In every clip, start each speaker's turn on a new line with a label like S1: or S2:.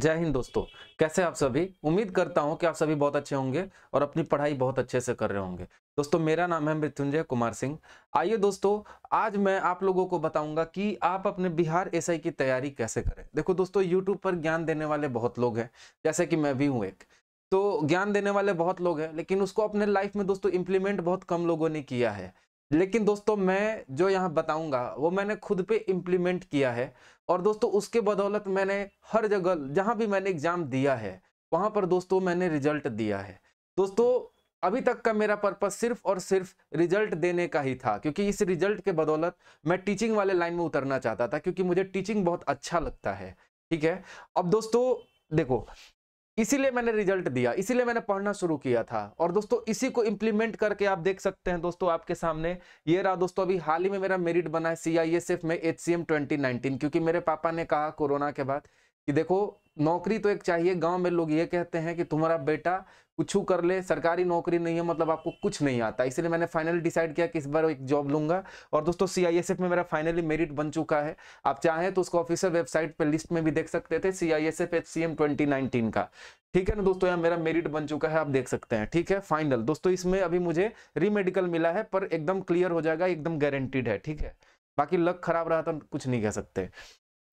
S1: जय हिंद दोस्तों कैसे आप सभी उम्मीद करता हूं कि आप सभी बहुत अच्छे होंगे और अपनी पढ़ाई बहुत अच्छे से कर रहे होंगे दोस्तों मेरा नाम है मृत्युंजय कुमार सिंह आइए दोस्तों आज मैं आप लोगों को बताऊंगा कि आप अपने बिहार एसआई की तैयारी कैसे करें देखो दोस्तों यूट्यूब पर ज्ञान देने वाले बहुत लोग हैं जैसे कि मैं भी हूँ एक तो ज्ञान देने वाले बहुत लोग हैं लेकिन उसको अपने लाइफ में दोस्तों इम्प्लीमेंट बहुत कम लोगों ने किया है लेकिन दोस्तों मैं जो यहाँ बताऊंगा वो मैंने खुद पे इम्प्लीमेंट किया है और दोस्तों उसके बदौलत मैंने हर जगह जहाँ भी मैंने एग्ज़ाम दिया है वहाँ पर दोस्तों मैंने रिजल्ट दिया है दोस्तों अभी तक का मेरा पर्पज सिर्फ और सिर्फ रिजल्ट देने का ही था क्योंकि इस रिजल्ट के बदौलत मैं टीचिंग वाले लाइन में उतरना चाहता था क्योंकि मुझे टीचिंग बहुत अच्छा लगता है ठीक है अब दोस्तों देखो इसीलिए मैंने रिजल्ट दिया इसीलिए मैंने पढ़ना शुरू किया था और दोस्तों इसी को इम्प्लीमेंट करके आप देख सकते हैं दोस्तों आपके सामने ये रहा दोस्तों अभी हाल ही में मेरा मेरिट बना है सीआईएसएफ e में एच सी एम क्योंकि मेरे पापा ने कहा कोरोना के बाद कि देखो नौकरी तो एक चाहिए गांव में लोग ये कहते हैं कि तुम्हारा बेटा कुछ कर ले सरकारी नौकरी नहीं है मतलब आपको कुछ नहीं आता इसलिए मैंने फाइनली डिसाइड किया कि इस बार एक जॉब लूंगा और दोस्तों सीआईएसएफ में मेरा फाइनली मेरिट बन चुका है आप चाहें तो उसको ऑफिसियल वेबसाइट पर लिस्ट में भी देख सकते थे CISF H C M twenty nineteen का ठीक है ना दोस्तों यहाँ मेरा मेरिट बन चुका है आप देख सकते हैं ठीक है फाइनल दोस्तों इसमें अभी मुझे रीमेडिकल मिला है पर एकदम क्लियर हो जाएगा एकदम गारंटीड है ठीक है बाकी लक खराब रहा था तो कुछ नहीं कह सकते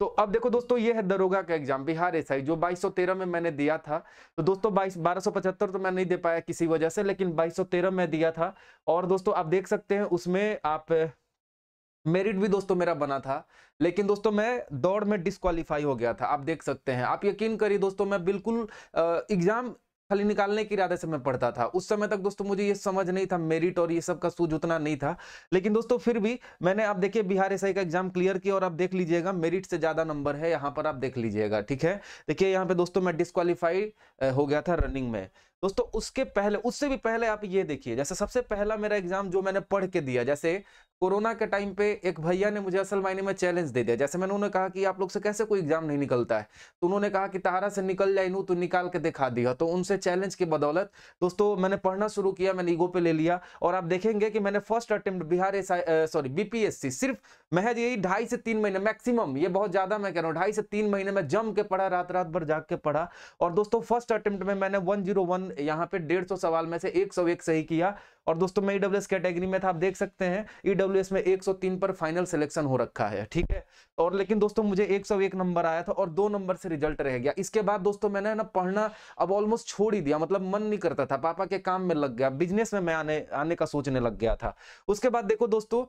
S1: तो अब देखो दोस्तों ये है दरोगा का एग्जाम बिहार एस जो 2213 में मैंने दिया था तो दोस्तों बाईस बारह तो मैं नहीं दे पाया किसी वजह से लेकिन 2213 में दिया था और दोस्तों आप देख सकते हैं उसमें आप मेरिट भी दोस्तों मेरा बना था लेकिन दोस्तों मैं दौड़ में डिस्कालीफाई हो गया था आप देख सकते हैं आप यकीन करिए दोस्तों मैं बिल्कुल एग्जाम खाली निकालने के इरादे से मैं पढ़ता था उस समय तक दोस्तों मुझे ये समझ नहीं था मेरिट और ये सब का सूझ उतना नहीं था लेकिन दोस्तों फिर भी मैंने आप देखिए बिहार एस का एग्जाम क्लियर किया और आप देख लीजिएगा मेरिट से ज्यादा नंबर है यहाँ पर आप देख लीजिएगा ठीक है देखिए यहाँ पे दोस्तों मैं डिस्कालीफाई हो गया था रनिंग में दोस्तों उसके पहले उससे भी पहले आप ये देखिए जैसे सबसे पहला मेरा एग्जाम जो मैंने पढ़ के दिया जैसे कोरोना के टाइम पे एक भैया ने मुझे असल मायने में चैलेंज दे दिया जैसे मैंने उन्होंने कहा कि आप लोग से कैसे कोई एग्जाम नहीं निकलता है तो उन्होंने कहा कि तारा से निकल जाए नू तो निकाल के दिखा दिया तो उनसे चैलेंज की बदौलत दोस्तों मैंने पढ़ना शुरू किया मैंने ईगो पे ले लिया और आप देखेंगे कि मैंने first attempt Bihar sorry BPSC सिर्फ महज यही ढाई से तीन महीने मैक्सिमम ये बहुत ज्यादा मैं कह रहा हूँ ढाई से तीन महीने में जम के पढ़ा रात रात भर जाग के पढ़ा और दोस्तों फर्स्ट अटेम्प्ट में मैंने 101 जीरो वन यहाँ पे डेढ़ सौ सवाल में से 101 सही किया और दोस्तों मैं ईडब्ल्यू e कैटेगरी में था आप देख सकते हैं ईडब्ल्यू e में 103 पर फाइनल सिलेक्शन हो रखा है ठीक है और लेकिन दोस्तों मुझे 101 नंबर आया था और दो नंबर से रिजल्ट रह गया इसके बाद दोस्तों मैंने ना पढ़ना अब ऑलमोस्ट छोड़ ही दिया मतलब मन नहीं करता था पापा के काम में लग गया बिजनेस में मैं आने आने का सोचने लग गया था उसके बाद देखो दोस्तों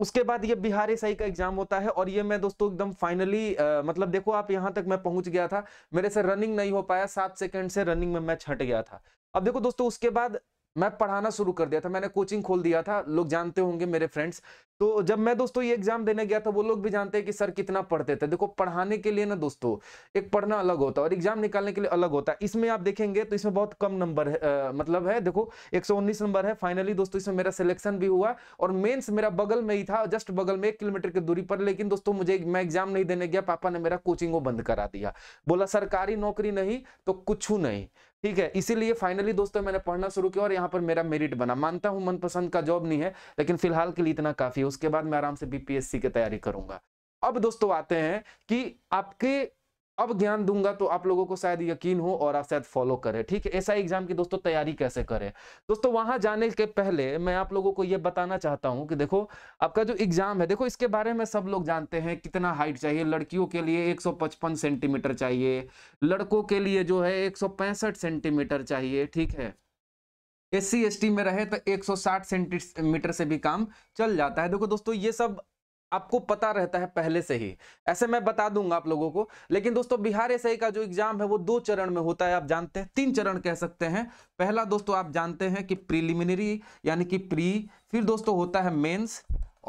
S1: उसके बाद ये बिहार सही का एग्जाम होता है और ये मैं दोस्तों एकदम फाइनली मतलब देखो आप यहाँ तक मैं पहुंच गया था मेरे से रनिंग नहीं हो पाया सात सेकंड से रनिंग में मैं छट गया था अब देखो दोस्तों उसके बाद मैं पढ़ाना शुरू कर दिया था मैंने कोचिंग खोल दिया था लोग जानते होंगे मेरे फ्रेंड्स तो जब मैं दोस्तों ये एग्जाम देने गया था वो लोग भी जानते हैं कि सर कितना पढ़ते थे देखो पढ़ाने के लिए ना दोस्तों एक पढ़ना अलग होता है और एग्जाम निकालने के लिए अलग होता है इसमें आप देखेंगे तो इसमें बहुत कम नंबर है मतलब है देखो एक नंबर है फाइनली दोस्तों इसमें मेरा सिलेक्शन भी हुआ और मेन्स मेरा बगल में ही था जस्ट बगल में एक किलोमीटर की दूरी पर लेकिन दोस्तों मुझे मैं एग्जाम नहीं देने गया पापा ने मेरा कोचिंग वो बंद करा दिया बोला सरकारी नौकरी नहीं तो कुछ नहीं ठीक है इसीलिए फाइनली दोस्तों मैंने पढ़ना शुरू किया और यहाँ पर मेरा मेरिट बना मानता हूँ मनपसंद का जॉब नहीं है लेकिन फिलहाल के लिए इतना काफी हो उसके बाद मैं आराम से बीपीएससी की तैयारी करूंगा अब दोस्तों आते हैं कि आपके अब ज्ञान दूंगा तो आप लोगों को शायद यकीन हो और आप शायद फॉलो करें ठीक है ऐसा एग्जाम की दोस्तों तैयारी कैसे करें दोस्तों वहां जाने के पहले मैं आप लोगों को यह बताना चाहता हूं कि देखो आपका जो एग्जाम है देखो इसके बारे में सब लोग जानते हैं कितना हाइट चाहिए लड़कियों के लिए 155 सेंटीमीटर चाहिए लड़कों के लिए जो है एक सेंटीमीटर चाहिए ठीक है एस सी में रहे तो 160 सेंटीमीटर से भी काम चल जाता है देखो दोस्तों ये सब आपको पता रहता है पहले से ही ऐसे मैं बता दूंगा आप लोगों को लेकिन दोस्तों बिहार एस का जो एग्जाम है वो दो चरण में होता है आप जानते हैं तीन चरण कह सकते हैं पहला दोस्तों आप जानते हैं कि प्रिलिमिनरी यानी कि प्री फिर दोस्तों होता है मेन्स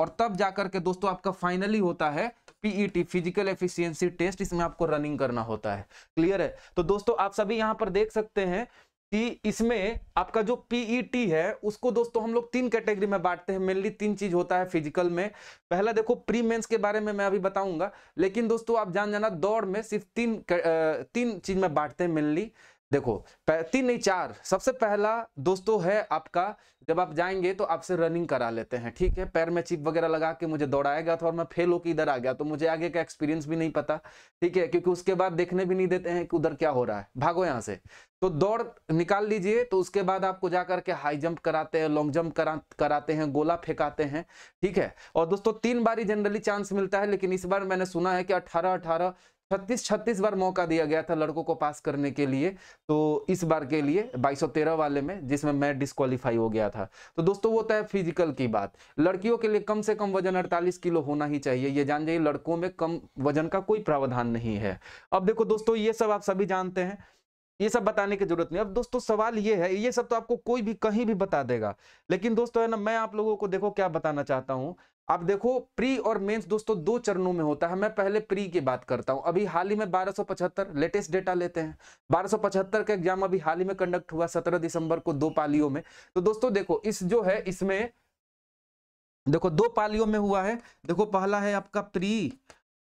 S1: और तब जाकर के दोस्तों आपका फाइनली होता है पीईटी फिजिकल एफिशिएंसी टेस्ट इसमें आपको रनिंग करना होता है क्लियर है तो दोस्तों आप सभी यहां पर देख सकते हैं कि इसमें आपका जो पीईटी e है उसको दोस्तों हम लोग तीन कैटेगरी में बांटते हैं मेनली तीन चीज होता है फिजिकल में पहला देखो प्री मेंस के बारे में मैं अभी बताऊंगा लेकिन दोस्तों आप जान जाना दौड़ में सिर्फ तीन तीन चीज में बांटते हैं मेनली देखो तीन नहीं चार सबसे पहला दोस्तों है आपका जब आप जाएंगे तो आपसे रनिंग करा लेते हैं ठीक है पैर में चिप वगैरह लगा के मुझे दौड़ाया गया था और मैं फेल होकर इधर आ गया तो मुझे आगे का एक्सपीरियंस भी नहीं पता ठीक है क्योंकि उसके बाद देखने भी नहीं देते हैं कि उधर क्या हो रहा है भागो यहाँ से तो दौड़ निकाल लीजिए तो उसके बाद आपको जाकर के हाई जंप कराते हैं लॉन्ग जंप करा कराते हैं गोला फेंकाते हैं ठीक है और दोस्तों तीन बार ही जनरली चांस मिलता है लेकिन इस बार मैंने सुना है कि अठारह अठारह छत्तीस छत्तीस बार मौका दिया गया था लड़कों को पास करने के लिए तो इस बार के लिए 2213 वाले में जिसमें मैं डिस्कालीफाई हो गया था तो दोस्तों वो तय तो फिजिकल की बात लड़कियों के लिए कम से कम वजन 48 किलो होना ही चाहिए ये जान जाइए लड़कों में कम वजन का कोई प्रावधान नहीं है अब देखो दोस्तों ये सब आप सभी जानते हैं ये सब बताने की जरूरत नहीं अब दोस्तों सवाल ये है ये सब तो आपको कोई भी कहीं भी बता देगा लेकिन दोस्तों है ना मैं आप लोगों को देखो क्या बताना चाहता हूँ अब देखो प्री और मेंस दोस्तों दो चरणों में होता है मैं पहले प्री की बात करता हूं अभी हाल ही में 1275 लेटेस्ट डेटा लेते हैं 1275 का एग्जाम अभी हाल ही में कंडक्ट हुआ 17 दिसंबर को दो पालियों में तो दोस्तों देखो इस जो है इसमें देखो दो पालियों में हुआ है देखो पहला है आपका प्री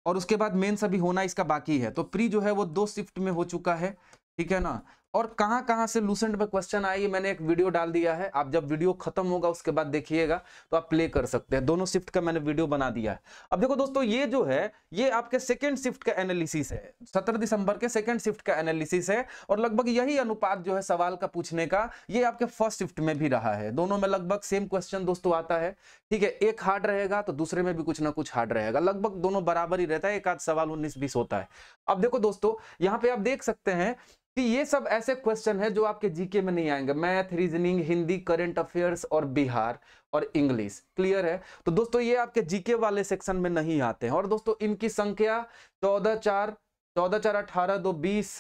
S1: और उसके बाद मेन्स अभी होना इसका बाकी है तो प्री जो है वो दो शिफ्ट में हो चुका है ठीक है ना और कहां कहां से लूसेंट में क्वेश्चन आए ये मैंने एक वीडियो डाल दिया है आप जब वीडियो खत्म होगा उसके बाद देखिएगा तो आप प्ले कर सकते हैं दोनों शिफ्ट का मैंने वीडियो बना दिया है अब देखो दोस्तों ये जो है ये आपके सेकेंड शिफ्ट का एनालिसिस है सत्रह दिसंबर के सेकेंड शिफ्ट का एनालिसिस है और लगभग यही अनुपात जो है सवाल का पूछने का ये आपके फर्स्ट शिफ्ट में भी रहा है दोनों में लगभग सेम क्वेश्चन दोस्तों आता है ठीक है एक हार्ड रहेगा तो दूसरे में भी कुछ ना कुछ हार्ड रहेगा लगभग दोनों बराबर ही रहता है एक आध सवाल उन्नीस बीस होता है अब देखो दोस्तों यहाँ पे आप देख सकते हैं कि ये सब ऐसे क्वेश्चन है जो आपके जीके में नहीं आएंगे math reasoning Hindi current affairs और बिहार और इंग्लिश क्लियर है तो दोस्तों ये आपके जीके वाले सेक्शन में नहीं आते हैं और दोस्तों इनकी संख्या चौदह चार चौदह चार अठारह दो बीस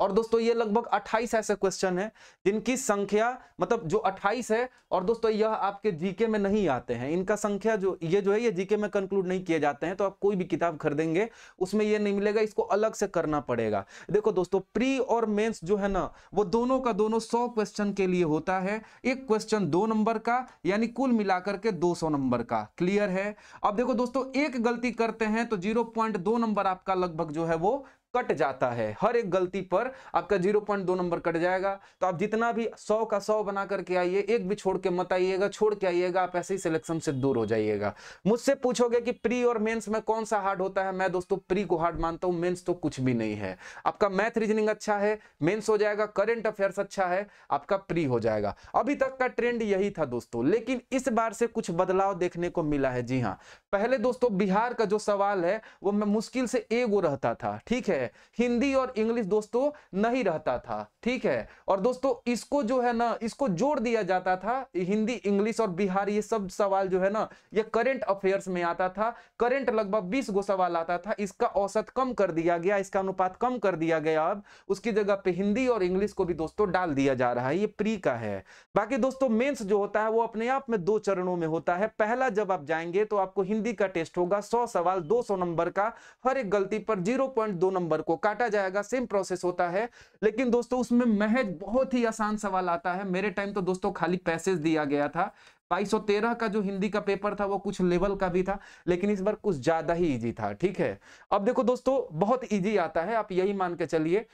S1: और दोस्तों ये लगभग 28 ऐसे क्वेश्चन हैं जिनकी संख्या मतलब जो 28 है और दोस्तों यह आपके जीके में नहीं आते हैं इनका संख्या जो ये जो है ये जीके में कंक्लूड नहीं किए जाते हैं तो आप कोई भी किताब खरीदेंगे उसमें ये नहीं मिलेगा इसको अलग से करना पड़ेगा देखो दोस्तों प्री और मेन्स जो है ना वो दोनों का दोनों सौ क्वेश्चन के लिए होता है एक क्वेश्चन दो नंबर का यानी कुल मिलाकर के दो नंबर का क्लियर है अब देखो दोस्तों एक गलती करते हैं तो जीरो नंबर आपका लगभग जो है वो कट जाता है हर एक गलती पर आपका जीरो पॉइंट दो नंबर कट जाएगा तो आप जितना भी सौ का सौ बना करके आइए एक भी छोड़ के मत आइएगा छोड़ के आइएगा आप ऐसे ही सिलेक्शन से दूर हो जाइएगा मुझसे पूछोगे कि प्री और मेंस में कौन सा हार्ड होता है मैं दोस्तों प्री को हार्ड मानता हूं मेंस तो कुछ भी नहीं है आपका मैथ रीजनिंग अच्छा है मेन्स हो जाएगा करेंट अफेयर्स अच्छा है आपका प्री हो जाएगा अभी तक का ट्रेंड यही था दोस्तों लेकिन इस बार से कुछ बदलाव देखने को मिला है जी हाँ पहले दोस्तों बिहार का जो सवाल है वो मुश्किल से एगो रहता था ठीक है है हिंदी और इंग्लिश दोस्तों नहीं रहता था ठीक है और दोस्तों इसको जो है ना इसको जोड़ दिया जाता था हिंदी इंग्लिश और बिहार ये सब सवाल जो है ना ये करेंट अफेयर्स में आता था करेंट लगभग बीस गो सवाल आता था इसका औसत कम कर दिया गया इसका अनुपात कम कर दिया गया अब उसकी जगह पे हिंदी और इंग्लिश को भी दोस्तों डाल दिया जा रहा है ये प्री का है बाकी दोस्तों मेन्स जो होता है वो अपने आप में दो चरणों में होता है पहला जब आप जाएंगे तो आपको हिंदी का टेस्ट होगा सौ सवाल दो नंबर का हर एक गलती पर जीरो नंबर नंबर को काटा जाएगा सेम प्रोसेस होता है लेकिन दोस्तों उसमें महज बहुत ही आसान सवाल आता है मेरे टाइम तो दोस्तों खाली पैसेज दिया गया था 2213 का जो हिंदी का पेपर था वो कुछ लेवल का भी था लेकिन इस बार कुछ ज्यादा ही इजी था ठीक है अब देखो दोस्तों बहुत इजी आता है आप यही मान के चलिए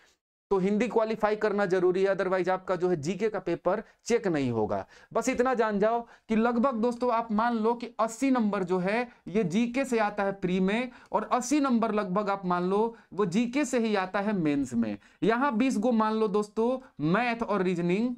S1: तो हिंदी क्वालिफाई करना जरूरी है अदरवाइज आपका जो है जीके का पेपर चेक नहीं होगा बस इतना जान जाओ कि लगभग दोस्तों आप मान लो कि 80 नंबर जो है ये जीके से आता है प्री में और 80 नंबर लगभग आप मान लो वो जीके से ही आता है मेंस में यहां 20 गो मान लो दोस्तों मैथ और रीजनिंग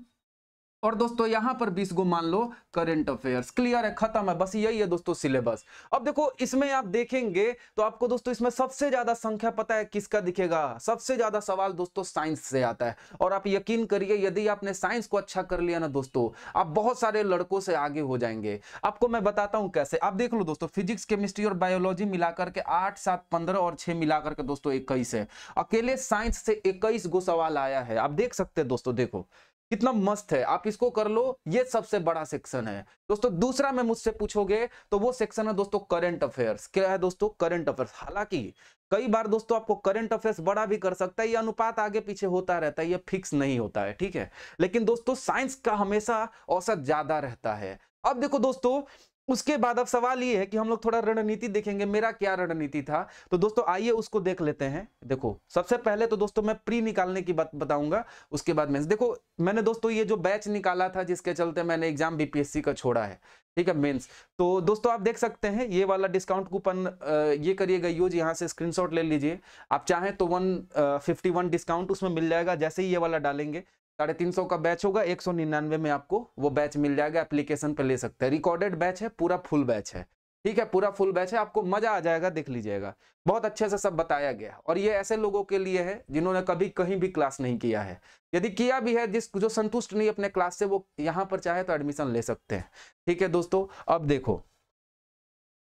S1: और दोस्तों यहां पर 20 गो मान लो करंट अफेयर्स क्लियर है खत्म है बस यही है दोस्तों सिलेबस अब देखो इसमें आप देखेंगे तो आपको दोस्तों इसमें सबसे ज्यादा संख्या पता है किसका दिखेगा सबसे ज्यादा सवाल दोस्तों साइंस से आता है और आप यकीन करिए यदि आपने साइंस को अच्छा कर लिया ना दोस्तों आप बहुत सारे लड़कों से आगे हो जाएंगे आपको मैं बताता हूं कैसे आप देख लो दोस्तों फिजिक्स केमिस्ट्री और बायोलॉजी मिलाकर के आठ सात पंद्रह और छह मिलाकर के दोस्तों इक्कीस है अकेले साइंस से इक्कीस गो सवाल आया है आप देख सकते हैं दोस्तों देखो कितना मस्त है आप इसको कर लो ये सबसे बड़ा सेक्शन है दोस्तों दूसरा में मुझसे पूछोगे तो वो सेक्शन है दोस्तों करंट अफेयर्स क्या है दोस्तों करंट अफेयर्स हालांकि कई बार दोस्तों आपको करंट अफेयर्स बड़ा भी कर सकता है ये अनुपात आगे पीछे होता रहता है ये फिक्स नहीं होता है ठीक है लेकिन दोस्तों साइंस का हमेशा औसत ज्यादा रहता है अब देखो दोस्तों उसके बाद अब सवाल ये है कि हम लोग थोड़ा रणनीति देखेंगे मेरा क्या रणनीति था तो दोस्तों आइए उसको देख लेते हैं देखो सबसे पहले तो दोस्तों मैं प्री निकालने की बात बताऊंगा उसके बाद मेंस देखो मैंने दोस्तों ये जो बैच निकाला था जिसके चलते मैंने एग्जाम बीपीएससी का छोड़ा है ठीक है मेंस तो दोस्तों आप देख सकते हैं ये वाला डिस्काउंट कूपन ये करिएगा यूज यहाँ से स्क्रीनशॉट ले लीजिए आप चाहें तो वन फिफ्टी वन डिस्काउंट उसमें मिल जाएगा जैसे ही ये वाला डालेंगे साढ़े तीन सौ का बैच होगा एक सौ निन्यानवे में आपको वो बैच मिल जाएगा एप्लीकेशन पे ले सकते हैं रिकॉर्डेड बैच है पूरा फुल बैच है ठीक है पूरा फुल बैच है आपको मजा आ जाएगा देख लीजिएगा बहुत अच्छे से सब बताया गया और ये ऐसे लोगों के लिए है जिन्होंने कभी कहीं भी क्लास नहीं किया है यदि किया भी है जिस जो संतुष्ट नहीं अपने क्लास से वो यहाँ पर चाहे तो एडमिशन ले सकते हैं ठीक है दोस्तों अब देखो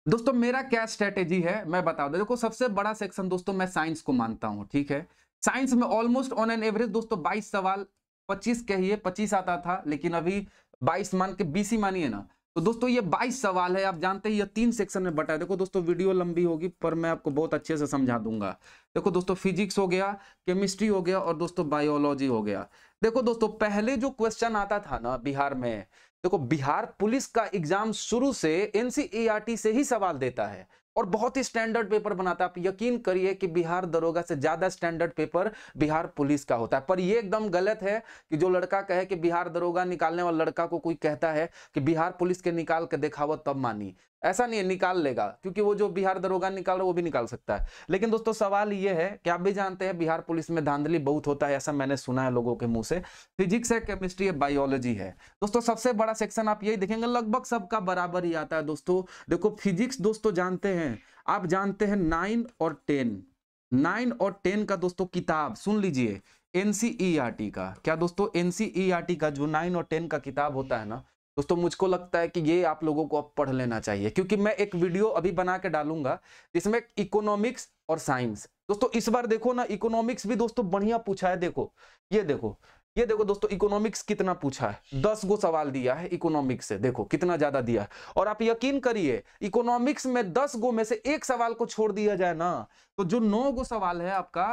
S1: दोस्तों मेरा क्या स्ट्रेटेजी है मैं बता दो देखो सबसे बड़ा सेक्शन दोस्तों मैं साइंस को मानता हूँ ठीक है साइंस में ऑलमोस्ट ऑन एन एवरेज दोस्तों 22 सवाल पच्चीस कहिए पच्चीस आता था लेकिन अभी बाईस मान के बीस ही मानिए ना तो दोस्तों ये बाईस सवाल है आप जानते हैं ये तीन सेक्शन में बटा है देखो दोस्तों वीडियो लंबी होगी पर मैं आपको बहुत अच्छे से समझा दूंगा देखो दोस्तों फिजिक्स हो गया केमिस्ट्री हो गया और दोस्तों बायोलॉजी हो गया देखो दोस्तों पहले जो क्वेश्चन आता था ना बिहार में देखो बिहार पुलिस का एग्जाम शुरू से एनसीईआरटी से ही सवाल देता है और बहुत ही स्टैंडर्ड पेपर बनाता है आप यकीन करिए कि बिहार दरोगा से ज्यादा स्टैंडर्ड पेपर बिहार पुलिस का होता है पर यह एकदम गलत है कि जो लड़का कहे कि बिहार दरोगा निकालने वाला लड़का को कोई कहता है कि बिहार पुलिस के निकाल के दिखावो तब मानी ऐसा नहीं है निकाल लेगा क्योंकि वो जो बिहार दरोगा निकाल रहा वो भी निकाल सकता है लेकिन दोस्तों सवाल ये है कि आप भी जानते हैं बिहार पुलिस में धांधली बहुत होता है ऐसा मैंने सुना है लोगों के मुंह से फिजिक्स है केमिस्ट्री है बायोलॉजी है दोस्तों सबसे बड़ा सेक्शन आप यही देखेंगे लगभग सबका बराबर ही आता है दोस्तों देखो फिजिक्स दोस्तों जानते हैं हैं आप जानते हैं नाइन और टेन नाइन और टेन का दोस्तों किताब सुन लीजिए एनसीईआरटी e e का क्या दोस्तों एनसीईआरटी e का जो नाइन और टेन का किताब होता है ना दोस्तों मुझको लगता है कि ये आप लोगों को अब पढ़ लेना चाहिए क्योंकि मैं एक वीडियो अभी बना के डालूंगा जिसमें इकोनॉमिक्स और साइंस दोस्तों इस बार देखो ना इकोनॉमिक्स भी दोस्तों बढ़िया पूछा है देखो ये देखो ये देखो दोस्तों इकोनॉमिक्स कितना पूछा है दस गो सवाल दिया है इकोनॉमिक्स से देखो कितना ज्यादा दिया है और आप यकीन करिए इकोनॉमिक्स में दस गो में से एक सवाल को छोड़ दिया जाए ना तो जो नौ गो सवाल है आपका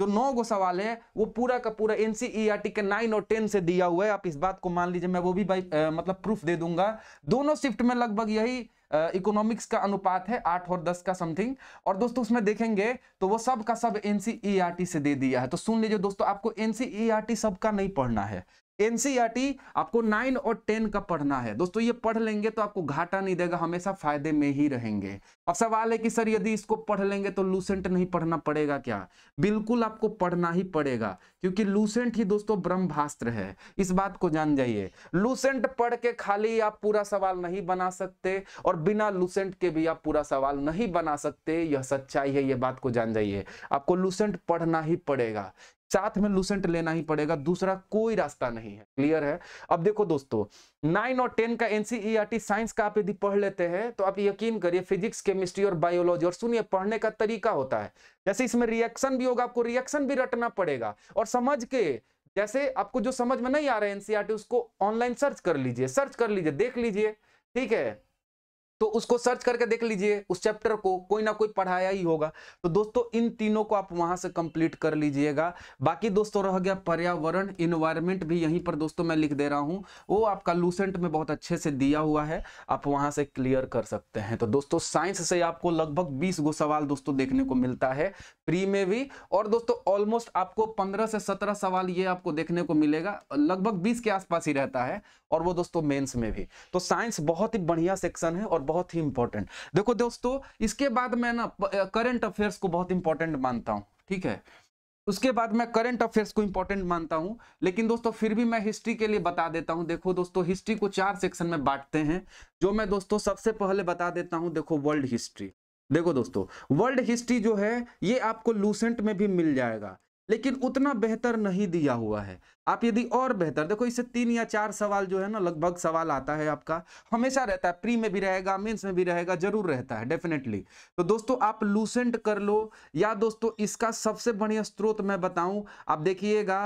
S1: जो नौ गो सवाल है वो पूरा का पूरा एनसीईआरटी e के नाइन और टेन से दिया हुआ है आप इस बात को मान लीजिए मैं वो भी बाई मतलब प्रूफ दे दूंगा दोनों शिफ्ट में लगभग यही इकोनॉमिक्स का अनुपात है आठ और दस का समथिंग और दोस्तों उसमें देखेंगे तो वो सब का सब एनसीईआरटी e e से दे दिया है तो सुन लीजिए दोस्तों आपको एनसीईआरटी e का नहीं पढ़ना है एनसीईआरटी आपको नाइन और टेन का पढ़ना है दोस्तों ये पढ़ लेंगे तो आपको घाटा नहीं देगा हमेशा फायदे में ही रहेंगे अब सवाल है कि सर यदि इसको पढ़ लेंगे तो लूसेंट नहीं पढ़ना पड़ेगा क्या बिल्कुल आपको पढ़ना ही पड़ेगा क्योंकि लूसेंट ही दोस्तों ब्रह्मास्त्र है इस बात को जान जाइए लूसेंट पढ़ के खाली आप पूरा सवाल नहीं बना सकते और बिना लूसेंट के भी आप पूरा सवाल नहीं बना सकते यह सच्चाई है ये बात को जान जाइए आपको लूसेंट पढ़ना ही पड़ेगा साथ में लूसेंट लेना ही पड़ेगा दूसरा कोई रास्ता नहीं है क्लियर है अब देखो दोस्तों नाइन और टेन का एनसीईआरटी साइंस e का आप यदि पढ़ लेते हैं तो आप यकीन करिए फिजिक्स केमिस्ट्री और बायोलॉजी और सुनिए पढ़ने का तरीका होता है जैसे इसमें रिएक्शन भी होगा आपको रिएक्शन भी रटना पड़ेगा और समझ के जैसे आपको जो समझ में नहीं आ रहा है एनसीआरटी e उसको ऑनलाइन सर्च कर लीजिए सर्च कर लीजिए देख लीजिए ठीक है तो उसको सर्च करके देख लीजिए उस चैप्टर को कोई ना कोई पढ़ाया ही होगा तो दोस्तों इन तीनों को आप वहां से कंप्लीट कर लीजिएगा बाकी दोस्तों रह गया पर्यावरण इन्वायरमेंट भी यहीं पर दोस्तों मैं लिख दे रहा हूं वो आपका लूसेंट में बहुत अच्छे से दिया हुआ है आप वहां से क्लियर कर सकते हैं तो दोस्तों साइंस से आपको लगभग बीस गो सवाल दोस्तों देखने को मिलता है प्री में भी और दोस्तों ऑलमोस्ट आपको 15 से 17 सवाल ये आपको देखने को मिलेगा लगभग 20 के आसपास ही रहता है और वो दोस्तों मेंस में भी तो साइंस बहुत ही बढ़िया सेक्शन है और बहुत ही इंपॉर्टेंट देखो दोस्तों इसके बाद मैं ना करंट अफेयर्स को बहुत इंपॉर्टेंट मानता हूँ ठीक है उसके बाद मैं करंट अफेयर्स को इंपॉर्टेंट मानता हूँ लेकिन दोस्तों फिर भी मैं हिस्ट्री के लिए बता देता हूँ देखो दोस्तों हिस्ट्री को चार सेक्शन में बांटते हैं जो मैं दोस्तों सबसे पहले बता देता हूँ देखो वर्ल्ड हिस्ट्री देखो दोस्तों वर्ल्ड हिस्ट्री जो है ये आपको लूसेंट में भी मिल जाएगा लेकिन उतना बेहतर नहीं दिया हुआ है आप यदि और बेहतर देखो इससे तीन या चार सवाल जो है ना लगभग सवाल आता है आपका हमेशा रहता है प्री में भी रहेगा मेंस में भी रहेगा जरूर रहता है डेफिनेटली तो दोस्तों आप लूसेंट कर लो या दोस्तों इसका सबसे बढ़िया स्रोत मैं बताऊं आप देखिएगा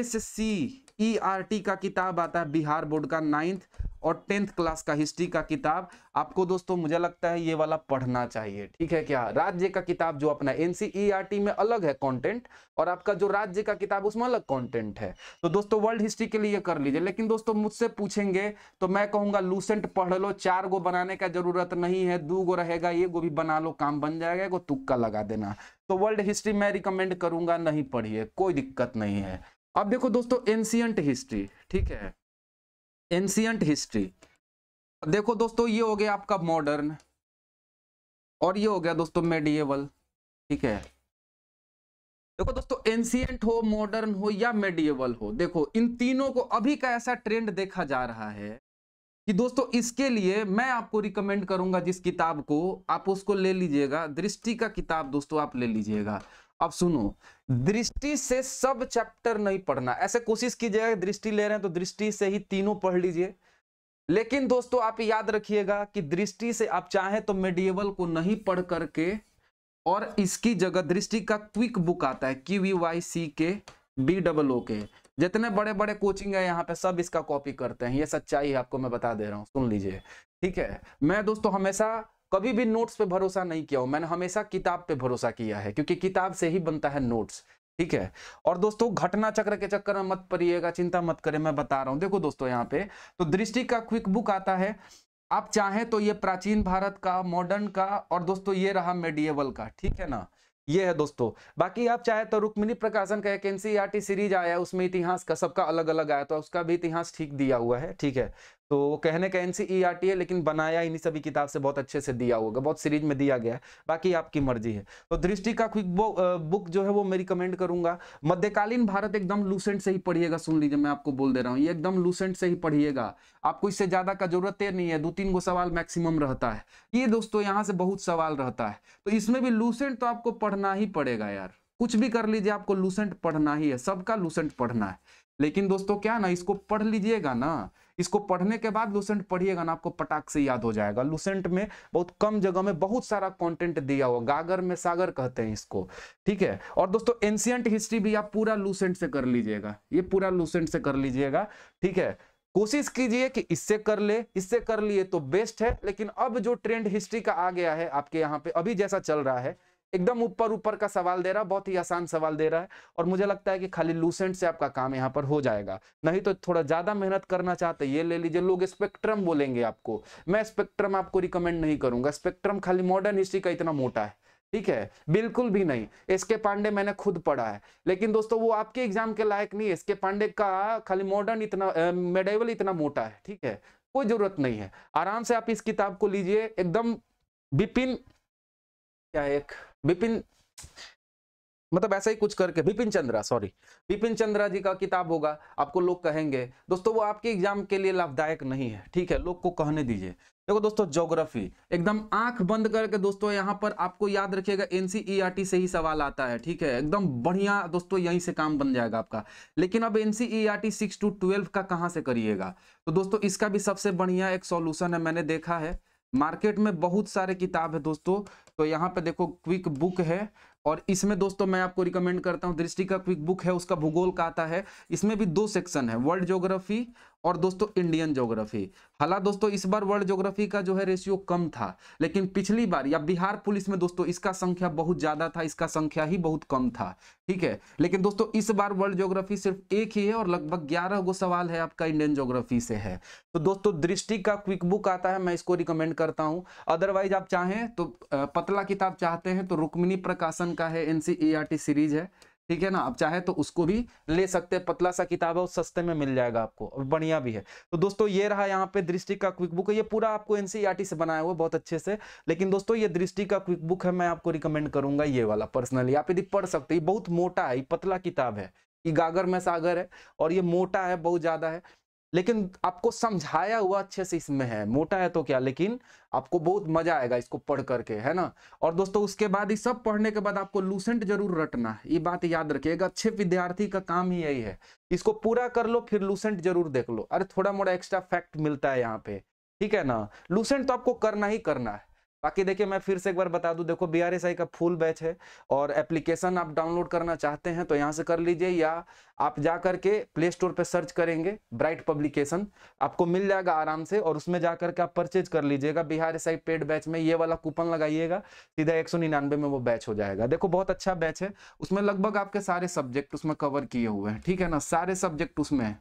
S1: एस सी ईआरटी e का किताब आता है बिहार बोर्ड का नाइन्थ और टेंथ क्लास का हिस्ट्री का किताब आपको दोस्तों मुझे लगता है ये वाला पढ़ना चाहिए ठीक है क्या राज्य का किताब जो अपना एनसीईआरटी e में अलग है कंटेंट और आपका जो राज्य का किताब उसमें अलग कंटेंट है तो दोस्तों वर्ल्ड हिस्ट्री के लिए कर लीजिए लेकिन दोस्तों मुझसे पूछेंगे तो मैं कहूंगा लूसेंट पढ़ लो चार गो बनाने का जरूरत नहीं है दो गो रहेगा ये गो भी बना लो काम बन जाएगा तुक्का लगा देना तो वर्ल्ड हिस्ट्री मैं रिकमेंड करूंगा नहीं पढ़िए कोई दिक्कत नहीं है अब देखो दोस्तों एंशियंट हिस्ट्री ठीक है एंशियंट हिस्ट्री देखो दोस्तों ये हो गया आपका मॉडर्न और ये हो गया दोस्तों मेडिएवल ठीक है देखो दोस्तों एंशियंट हो मॉडर्न हो या मेडिएवल हो देखो इन तीनों को अभी का ऐसा ट्रेंड देखा जा रहा है कि दोस्तों इसके लिए मैं आपको रिकमेंड करूंगा जिस किताब को आप उसको ले लीजिएगा दृष्टि का किताब दोस्तों आप ले लीजिएगा अब सुनो दृष्टि से सब चैप्टर नहीं पढ़ना ऐसे कोशिश कीजिएगा दृष्टि ले रहे हैं तो दृष्टि से ही तीनों पढ़ लीजिए लेकिन दोस्तों आप याद रखिएगा कि दृष्टि से आप चाहें तो मेडिएबल को नहीं पढ़ करके और इसकी जगह दृष्टि का क्विक बुक आता है क्यू वी वाई सी के बी डबल ओ के जितने बड़े बड़े कोचिंग है यहाँ पे सब इसका कॉपी करते हैं ये सच्चाई है आपको मैं बता दे रहा हूँ सुन लीजिए ठीक है मैं दोस्तों हमेशा कभी भी नोट्स पे भरोसा नहीं किया हो मैंने हमेशा किताब पे भरोसा किया है क्योंकि किताब से ही बनता है नोट्स ठीक है और दोस्तों घटना चक्र के चक्कर में मत पड़िएगा चिंता मत करें मैं बता रहा हूं देखो दोस्तों यहाँ पे तो दृष्टि का क्विक बुक आता है आप चाहें तो ये प्राचीन भारत का मॉडर्न का और दोस्तों ये रहा मेडिएवल का ठीक है ना ये है दोस्तों बाकी आप चाहे तो रुक्मिनी प्रकाशन का एक एनसीईआरटी सीरीज e आया उसमें इतिहास का सबका अलग अलग आया तो उसका भी इतिहास ठीक दिया हुआ है ठीक है तो कहने का एनसीईआरटी e है लेकिन बनाया इन्हीं सभी किताब से बहुत अच्छे से दिया होगा बहुत सीरीज में दिया गया है बाकी आपकी मर्जी है तो दृष्टि का क्विक बुक जो है वो मैं रिकमेंड करूंगा मध्यकालीन भारत एकदम लूसेंट से ही पढ़िएगा सुन लीजिए मैं आपको बोल दे रहा हूँ ये एकदम लूसेंट से ही पढ़िएगा आपको इससे ज्यादा का जरूरत नहीं है दो तीन गो सवाल मैक्सिमम रहता है ये दोस्तों यहाँ से बहुत सवाल रहता है तो इसमें भी लूसेंट तो आपको पढ़ना ही पड़ेगा यार कुछ भी कर लीजिए आपको लूसेंट पढ़ना ही है सबका लूसेंट पढ़ना है लेकिन दोस्तों क्या ना इसको पढ़ लीजिएगा ना इसको पढ़ने के बाद लुसेंट पढ़िएगा ना आपको पटाख से याद हो जाएगा लुसेंट में बहुत कम जगह में बहुत सारा कॉन्टेंट दिया हुआ गागर में सागर कहते हैं इसको ठीक है और दोस्तों एंशियंट हिस्ट्री भी आप पूरा लूसेंट से कर लीजिएगा ये पूरा लूसेंट से कर लीजिएगा ठीक है कोशिश कीजिए कि इससे कर ले इससे कर लिए तो बेस्ट है लेकिन अब जो ट्रेंड हिस्ट्री का आ गया है आपके यहाँ पे अभी जैसा चल रहा है एकदम ऊपर ऊपर का सवाल दे रहा है बहुत ही आसान सवाल दे रहा है और मुझे लगता है कि खाली लूसेंट से आपका काम यहाँ पर हो जाएगा नहीं तो थोड़ा ज्यादा मेहनत करना चाहते ये ले लीजिए लोग स्पेक्ट्रम बोलेंगे आपको मैं स्पेक्ट्रम आपको रिकमेंड नहीं करूंगा स्पेक्ट्रम खाली मॉडर्न हिस्ट्री का इतना मोटा है ठीक है बिल्कुल भी नहीं इसके पांडे मैंने खुद पढ़ा है लेकिन दोस्तों वो आपके एग्जाम के लायक नहीं है इसके पांडे का खाली मॉडर्न इतना मेडेवल इतना मोटा है ठीक है कोई जरूरत नहीं है आराम से आप इस किताब को लीजिए एकदम विपिन क्या एक विपिन मतलब ऐसा ही कुछ करके बिपिन चंद्रा सॉरी विपिन चंद्रा जी का किताब होगा आपको लोग कहेंगे दोस्तों वो आपके एग्जाम के लिए लाभदायक नहीं है ठीक है लोग को कहने दीजिए देखो दोस्तों ज्योग्राफी एकदम आंख बंद करके दोस्तों यहाँ पर आपको याद रखिएगा एनसीईआरटी e से ही सवाल आता है ठीक है एकदम बढ़िया दोस्तों यहीं से काम बन जाएगा आपका लेकिन अब एनसीईआरटी सिक्स टू ट्वेल्व का कहाँ से करिएगा तो दोस्तों इसका भी सबसे बढ़िया एक सोल्यूशन है मैंने देखा है मार्केट में बहुत सारे किताब है दोस्तों तो यहाँ पे देखो क्विक बुक है और इसमें दोस्तों मैं आपको रिकमेंड करता हूँ दृष्टि का क्विक बुक है उसका भूगोल का आता है इसमें भी दो सेक्शन है वर्ल्ड ज्योग्राफी और दोस्तों इंडियन ज्योग्राफी हालांकि दोस्तों इस बार वर्ल्ड ज्योग्राफी का जो है रेशियो कम था लेकिन पिछली बार या बिहार पुलिस में दोस्तों इसका संख्या बहुत ज्यादा था इसका संख्या ही बहुत कम था ठीक है लेकिन दोस्तों इस बार वर्ल्ड ज्योग्राफी सिर्फ एक ही है और लगभग ग्यारह गो सवाल है आपका इंडियन ज्योग्राफी से है तो दोस्तों दृष्टि का क्विक बुक आता है मैं इसको रिकमेंड करता हूँ अदरवाइज आप चाहें तो पतला किताब चाहते हैं तो रुक्मिनी प्रकाशन का है एनसीईआरटी सीरीज e है ठीक है ना आप चाहे तो उसको भी ले सकते हैं पतला सा किताब है वो सस्ते में मिल जाएगा आपको और बढ़िया भी है तो दोस्तों ये रहा यहाँ पे दृष्टि का क्विक बुक है ये पूरा आपको एनसीईआरटी e से बनाया हुआ बहुत अच्छे से लेकिन दोस्तों ये दृष्टि का क्विक बुक है मैं आपको रिकमेंड करूंगा ये वाला पर्सनली आप यदि पढ़ सकते ये बहुत मोटा है ये पतला किताब है ये गागर में सागर है और ये मोटा है बहुत ज्यादा है लेकिन आपको समझाया हुआ अच्छे से इसमें है मोटा है तो क्या लेकिन आपको बहुत मजा आएगा इसको पढ़ करके है ना और दोस्तों उसके बाद ही सब पढ़ने के बाद आपको लूसेंट जरूर रटना है ये बात याद रखिएगा अच्छे विद्यार्थी का काम ही यही है इसको पूरा कर लो फिर लूसेंट जरूर देख लो अरे थोड़ा मोड़ा एक्स्ट्रा फैक्ट मिलता है यहाँ पे ठीक है ना लूसेंट तो आपको करना ही करना है बाकी देखिए मैं फिर से एक बार बता दूं देखो बी का फुल बैच है और एप्लीकेशन आप डाउनलोड करना चाहते हैं तो यहाँ से कर लीजिए या आप जा करके प्ले स्टोर पर सर्च करेंगे ब्राइट पब्लिकेशन आपको मिल जाएगा आराम से और उसमें जा करके आप परचेज कर लीजिएगा बिहार एस पेड बैच में ये वाला कूपन लगाइएगा सीधा एक में वो बैच हो जाएगा देखो बहुत अच्छा बैच है उसमें लगभग आपके सारे सब्जेक्ट उसमें कवर किए हुए हैं ठीक है ना सारे सब्जेक्ट उसमें है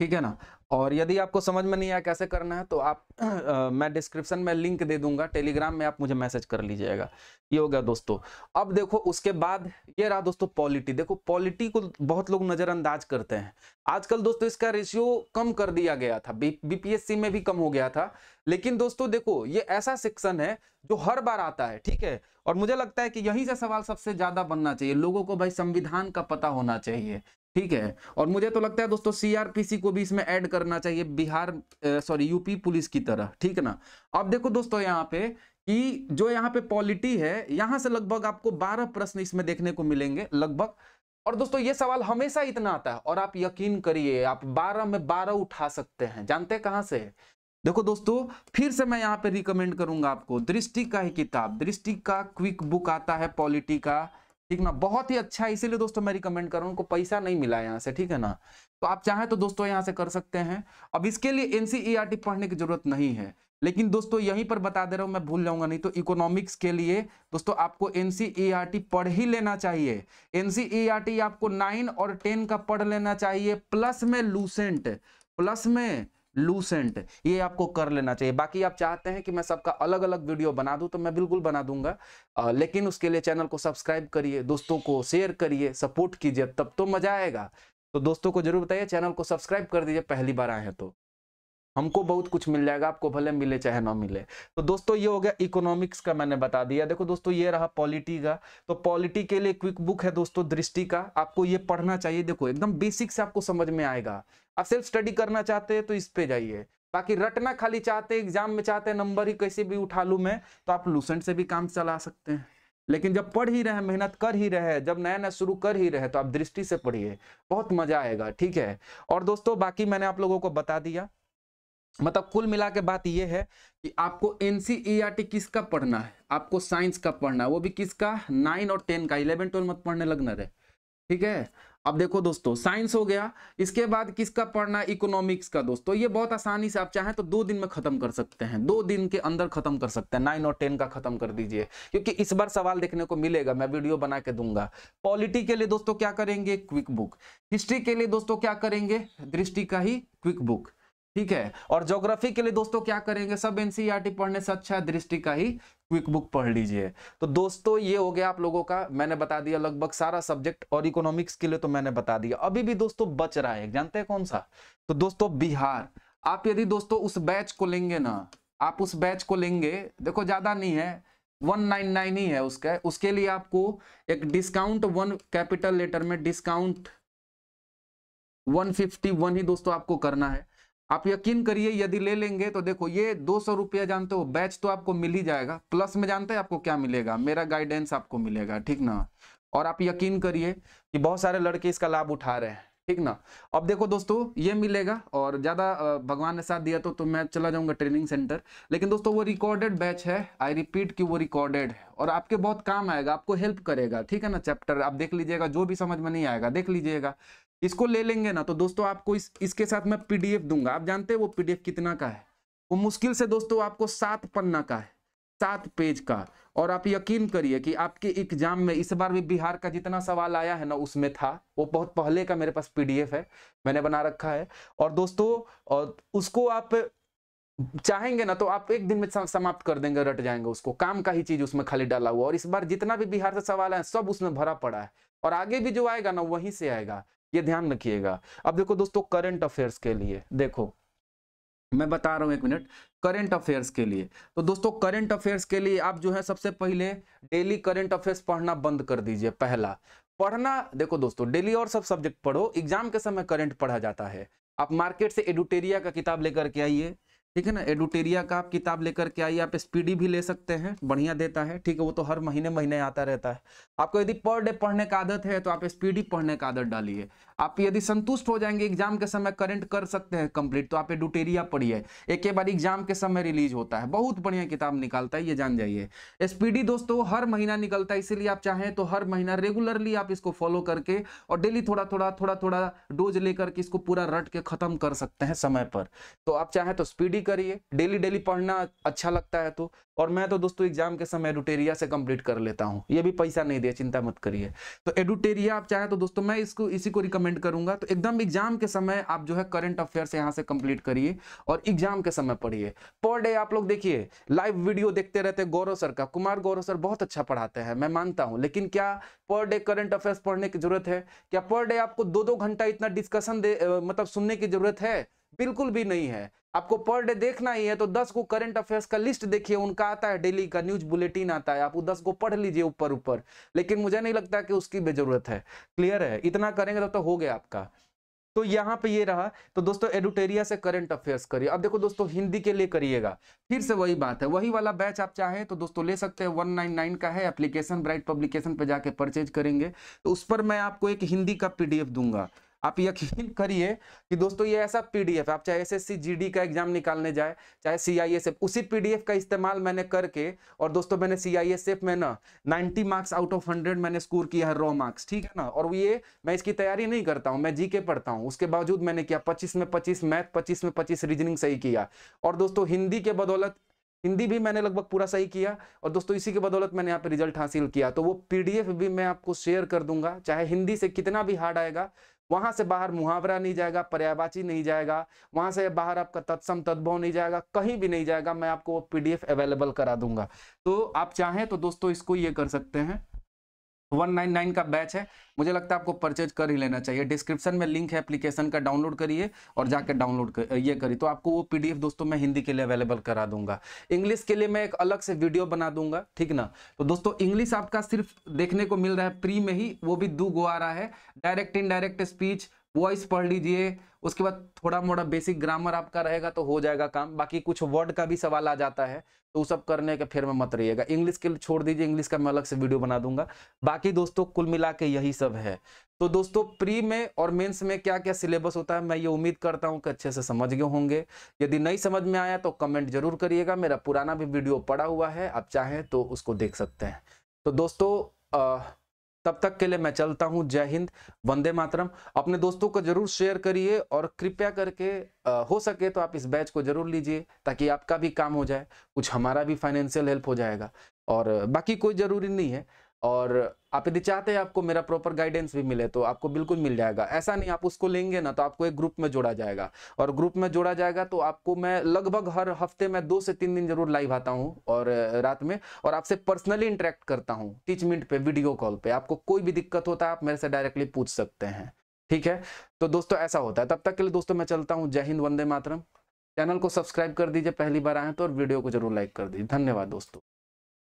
S1: ठीक है ना और यदि आपको समझ में नहीं आया कैसे करना है तो आप आ, मैं डिस्क्रिप्शन में लिंक दे दूंगा टेलीग्राम में आप मुझे मैसेज कर लीजिएगा ये हो गया दोस्तों अब देखो उसके बाद ये रहा दोस्तों पॉलिटी देखो पॉलिटी को बहुत लोग नज़रअंदाज करते हैं आजकल दोस्तों इसका रेशियो कम कर दिया गया था बी बीपीएससी में भी कम हो गया था लेकिन दोस्तों देखो ये ऐसा सेक्शन है जो हर बार आता है ठीक है और मुझे लगता है कि यहीं से सवाल सबसे ज़्यादा बनना चाहिए लोगों को भाई संविधान का पता होना चाहिए ठीक है और मुझे तो लगता है दोस्तों सीआरपीसी को भी इसमें ऐड करना चाहिए बिहार सॉरी यूपी पुलिस की तरह ठीक है ना अब देखो दोस्तों यहाँ पे कि जो यहाँ पे पॉलिटी है यहां से लगभग आपको 12 प्रश्न इसमें देखने को मिलेंगे लगभग और दोस्तों ये सवाल हमेशा इतना आता है और आप यकीन करिए आप बारह में बारह उठा सकते हैं जानते कहाँ से देखो दोस्तों फिर से मैं यहाँ पे रिकमेंड करूंगा आपको दृष्टि का ही किताब दृष्टि का क्विक बुक आता है पॉलिटी का ठीक ना बहुत ही अच्छा है इसीलिए दोस्तों मैं रिकमेंड कर रहा हूँ उनको पैसा नहीं मिला यहाँ से ठीक है ना तो आप चाहें तो दोस्तों यहाँ से कर सकते हैं अब इसके लिए एनसीईआरटी e पढ़ने की जरूरत नहीं है लेकिन दोस्तों यहीं पर बता दे रहा हूँ मैं भूल जाऊंगा नहीं तो इकोनॉमिक्स के लिए दोस्तों आपको एनसीईआरटी e पढ़ ही लेना चाहिए एनसीईआरटी e आपको नाइन और टेन का पढ़ लेना चाहिए प्लस में लूसेंट प्लस में लूसेंट ये आपको कर लेना चाहिए बाकी आप चाहते हैं कि मैं सबका अलग अलग वीडियो बना दूं तो मैं बिल्कुल बना दूंगा आ, लेकिन उसके लिए चैनल को सब्सक्राइब करिए दोस्तों को शेयर करिए सपोर्ट कीजिए तब तो मजा आएगा तो दोस्तों को जरूर बताइए चैनल को सब्सक्राइब कर दीजिए पहली बार आए हैं तो हमको बहुत कुछ मिल जाएगा आपको भले मिले चाहे ना मिले तो दोस्तों ये हो गया इकोनॉमिक्स का मैंने बता दिया देखो दोस्तों ये रहा पॉलिटी का तो पॉलिटी के लिए क्विक बुक है दोस्तों दृष्टि का आपको ये पढ़ना चाहिए देखो एकदम बेसिक से आपको समझ में आएगा आप सेल्फ स्टडी करना चाहते हैं तो इस पे जाइए बाकी रटना खाली चाहते एग्जाम में चाहते हैं नंबर ही कैसे भी उठा लूँ मैं तो आप लूसेंट से भी काम चला सकते हैं लेकिन जब पढ़ ही रहे मेहनत कर ही रहे जब नया नया शुरू कर ही रहे तो आप दृष्टि से पढ़िए बहुत मजा आएगा ठीक है और दोस्तों बाकी मैंने आप लोगों को बता दिया मतलब कुल मिला के बात यह है कि आपको एन e किसका पढ़ना है आपको साइंस का पढ़ना है वो भी किसका नाइन और टेन का इलेवन ट्वेल्व मत पढ़ने लगना रहे ठीक है अब देखो दोस्तों साइंस हो गया इसके बाद किसका पढ़ना है इकोनॉमिक्स का दोस्तों ये बहुत आसानी से आप चाहें तो दो दिन में खत्म कर सकते हैं दो दिन के अंदर खत्म कर सकते हैं नाइन और टेन का खत्म कर दीजिए क्योंकि इस बार सवाल देखने को मिलेगा मैं वीडियो बना के दूंगा पॉलिटी के लिए दोस्तों क्या करेंगे क्विक बुक हिस्ट्री के लिए दोस्तों क्या करेंगे दृष्टि का ही क्विक बुक ठीक है और ज्योग्राफी के लिए दोस्तों क्या करेंगे सब एनसीईआरटी e पढ़ने से अच्छा दृष्टि का ही क्विक बुक पढ़ लीजिए तो दोस्तों ये हो गया आप लोगों का मैंने बता दिया लगभग सारा सब्जेक्ट और इकोनॉमिक्स के लिए तो मैंने बता दिया अभी भी दोस्तों बच रहा है जानते हैं कौन सा तो दोस्तों बिहार आप यदि दोस्तों उस बैच को लेंगे ना आप उस बैच को लेंगे देखो ज्यादा नहीं है 199 ही है उसका उसके लिए आपको एक डिस्काउंट वन कैपिटल लेटर में डिस्काउंट 151 ही दोस्तों आपको करना है आप यकीन करिए यदि ले लेंगे तो देखो ये दो सौ रुपया जानते हो बैच तो आपको मिल ही जाएगा प्लस में जानते हैं आपको क्या मिलेगा मेरा गाइडेंस आपको मिलेगा ठीक ना और आप यकीन करिए कि बहुत सारे लड़के इसका लाभ उठा रहे हैं ठीक ना अब देखो दोस्तों ये मिलेगा और ज़्यादा भगवान ने साथ दिया तो तो मैं चला जाऊंगा ट्रेनिंग सेंटर लेकिन दोस्तों वो रिकॉर्डेड बैच है आई रिपीट कि वो रिकॉर्डेड है और आपके बहुत काम आएगा आपको हेल्प करेगा ठीक है ना चैप्टर आप देख लीजिएगा जो भी समझ में नहीं आएगा देख लीजिएगा इसको ले लेंगे ना तो दोस्तों आपको इस इसके साथ मैं पीडीएफ दूंगा आप जानते हैं वो पीडीएफ कितना का है वो मुश्किल से दोस्तों आपको सात पन्ना का है सात पेज का और आप यकीन करिए कि आपके एग्जाम में इस बार भी बिहार का जितना सवाल आया है ना उसमें था वो बहुत पहले का मेरे पास पीडीएफ है मैंने बना रखा है और दोस्तों और उसको आप चाहेंगे ना तो आप एक दिन में समाप्त कर देंगे रट जाएंगे उसको काम का ही चीज उसमें खाली डाला हुआ और इस बार जितना भी बिहार से सवाल है सब उसमें भरा पड़ा है और आगे भी जो आएगा ना वहीं से आएगा ये ध्यान रखिएगा अब देखो दोस्तों करंट अफेयर्स के लिए देखो मैं बता रहा हूं एक मिनट करंट अफेयर्स के लिए तो दोस्तों करंट अफेयर्स के लिए आप जो है सबसे पहले डेली करंट अफेयर्स पढ़ना बंद कर दीजिए पहला पढ़ना देखो दोस्तों डेली और सब सब्जेक्ट पढ़ो एग्जाम के समय करंट पढ़ा जाता है आप मार्केट से एडुटेरिया का किताब लेकर के आइए ठीक है ना एडुटेरिया का आप किताब लेकर के आइए आप स्पीडी भी ले सकते हैं बढ़िया देता है ठीक है वो तो हर महीने महीने आता रहता है आपको यदि पर डे पढ़ने का आदत है तो आप स्पीडी पढ़ने का आदत डालिए आप यदि संतुष्ट हो जाएंगे एग्जाम के समय करंट कर सकते हैं कंप्लीट तो आप एडुटेरिया पढ़िए एक बार एग्जाम के समय रिलीज होता है बहुत बढ़िया किताब निकालता है ये जान जाइए स्पीडी दोस्तों हर महीना निकलता है इसीलिए आप चाहें तो हर महीना रेगुलरली आप इसको फॉलो करके और डेली थोड़ा थोड़ा थोड़ा थोड़ा डोज लेकर के इसको पूरा रट के खत्म कर सकते हैं समय पर तो आप चाहें तो स्पीडी करिए डेली डेली पढ़ना अच्छा लगता है तो और मैं तो दोस्तों एग्जाम के समय एडुटेरिया से कंप्लीट कर लेता हूँ ये भी पैसा नहीं दिया चिंता मत करिए तो एडुटेरिया आप चाहें तो दोस्तों मैं इसको इसी को रिकमेंड करूंगा तो एकदम एग्जाम के समय आप जो है करंट अफेयर से यहाँ से कंप्लीट करिए और एग्जाम के समय पढ़िए पर डे आप लोग देखिए लाइव वीडियो देखते रहते गौरव सर का कुमार गौरव सर बहुत अच्छा पढ़ाते हैं मैं मानता हूँ लेकिन क्या पर डे करंट अफेयर्स पढ़ने की जरूरत है क्या पर डे आपको दो दो घंटा इतना डिस्कशन दे मतलब सुनने की जरूरत है बिल्कुल भी नहीं है आपको पर डे देखना ही है तो दस को करंट अफेयर्स का लिस्ट देखिए उनका आता है डेली का न्यूज बुलेटिन आता है आप दस को पढ़ लीजिए ऊपर ऊपर लेकिन मुझे नहीं लगता कि उसकी भी जरूरत है क्लियर है इतना करेंगे तब तो, तो हो गया आपका तो यहाँ पे ये रहा तो दोस्तों एडुटेरिया से करंट अफेयर्स करिए अब देखो दोस्तों हिंदी के लिए करिएगा फिर से वही बात है वही वाला बैच आप चाहें तो दोस्तों ले सकते हैं 199 का है एप्लीकेशन ब्राइट पब्लिकेशन पे जाके परचेज करेंगे तो उस पर मैं आपको एक हिंदी का पीडीएफ दूंगा आप यकीन करिए कि दोस्तों ये ऐसा पीडीएफ आप चाहे एसएससी जीडी का एग्जाम निकालने जाए चाहे सीआईएसएफ उसी पीडीएफ का इस्तेमाल मैंने करके और दोस्तों मैंने सीआईएसएफ में ना 90 मार्क्स आउट ऑफ 100 मैंने स्कोर किया है रॉ मार्क्स ठीक है ना और ये मैं इसकी तैयारी नहीं करता हूँ मैं जी पढ़ता हूँ उसके बावजूद मैंने किया पच्चीस में पच्चीस मैथ पच्चीस में पच्चीस रीजनिंग सही किया और दोस्तों हिंदी के बदौलत हिंदी भी मैंने लगभग पूरा सही किया और दोस्तों इसी के बदौलत मैंने यहाँ पे रिजल्ट हासिल किया तो वो पीडीएफ भी मैं आपको शेयर कर दूंगा चाहे हिंदी से कितना भी हार्ड आएगा वहां से बाहर मुहावरा नहीं जाएगा पर्यायवाची नहीं जाएगा वहां से बाहर आपका तत्सम तद्भव नहीं जाएगा कहीं भी नहीं जाएगा मैं आपको वो पीडीएफ अवेलेबल करा दूंगा तो आप चाहें तो दोस्तों इसको ये कर सकते हैं 199 का बैच है मुझे लगता है आपको परचेज कर ही लेना चाहिए डिस्क्रिप्शन में लिंक है एप्लीकेशन का डाउनलोड करिए और जाकर डाउनलोड कर, ये करिए तो आपको वो पीडीएफ दोस्तों मैं हिंदी के लिए अवेलेबल करा दूंगा इंग्लिश के लिए मैं एक अलग से वीडियो बना दूंगा ठीक ना तो दोस्तों इंग्लिश आपका सिर्फ देखने को मिल रहा है प्री में ही वो भी दो गो आ रहा है डायरेक्ट इनडायरेक्ट स्पीच वॉइस पढ़ लीजिए उसके बाद थोड़ा मोड़ा बेसिक ग्रामर आपका रहेगा तो हो जाएगा काम बाकी कुछ वर्ड का भी सवाल आ जाता है तो सब करने के फिर में मत रहिएगा इंग्लिश के छोड़ दीजिए इंग्लिश का मैं अलग से वीडियो बना दूंगा बाकी दोस्तों कुल मिला के यही सब है तो दोस्तों प्री में और मेंस में क्या क्या सिलेबस होता है मैं ये उम्मीद करता हूँ कि अच्छे से समझ गए होंगे यदि नहीं समझ में आया तो कमेंट जरूर करिएगा मेरा पुराना भी वीडियो पड़ा हुआ है आप चाहें तो उसको देख सकते हैं तो दोस्तों तब तक के लिए मैं चलता हूँ जय हिंद वंदे मातरम अपने दोस्तों को जरूर शेयर करिए और कृपया करके हो सके तो आप इस बैच को जरूर लीजिए ताकि आपका भी काम हो जाए कुछ हमारा भी फाइनेंशियल हेल्प हो जाएगा और बाकी कोई ज़रूरी नहीं है और आप यदि चाहते हैं आपको मेरा प्रॉपर गाइडेंस भी मिले तो आपको बिल्कुल मिल जाएगा ऐसा नहीं आप उसको लेंगे ना तो आपको एक ग्रुप में जोड़ा जाएगा और ग्रुप में जोड़ा जाएगा तो आपको मैं लगभग हर हफ्ते में दो से तीन दिन जरूर लाइव आता हूँ और रात में और आपसे पर्सनली इंटरेक्ट करता हूँ टीच मिनट पे वीडियो कॉल पे आपको कोई भी दिक्कत होता है आप मेरे से डायरेक्टली पूछ सकते हैं ठीक है तो दोस्तों ऐसा होता है तब तक के लिए दोस्तों मैं चलता हूँ जय हिंद वंदे मातरम चैनल को सब्सक्राइब कर दीजिए पहली बार आए तो और वीडियो को जरूर लाइक कर दीजिए धन्यवाद दोस्तों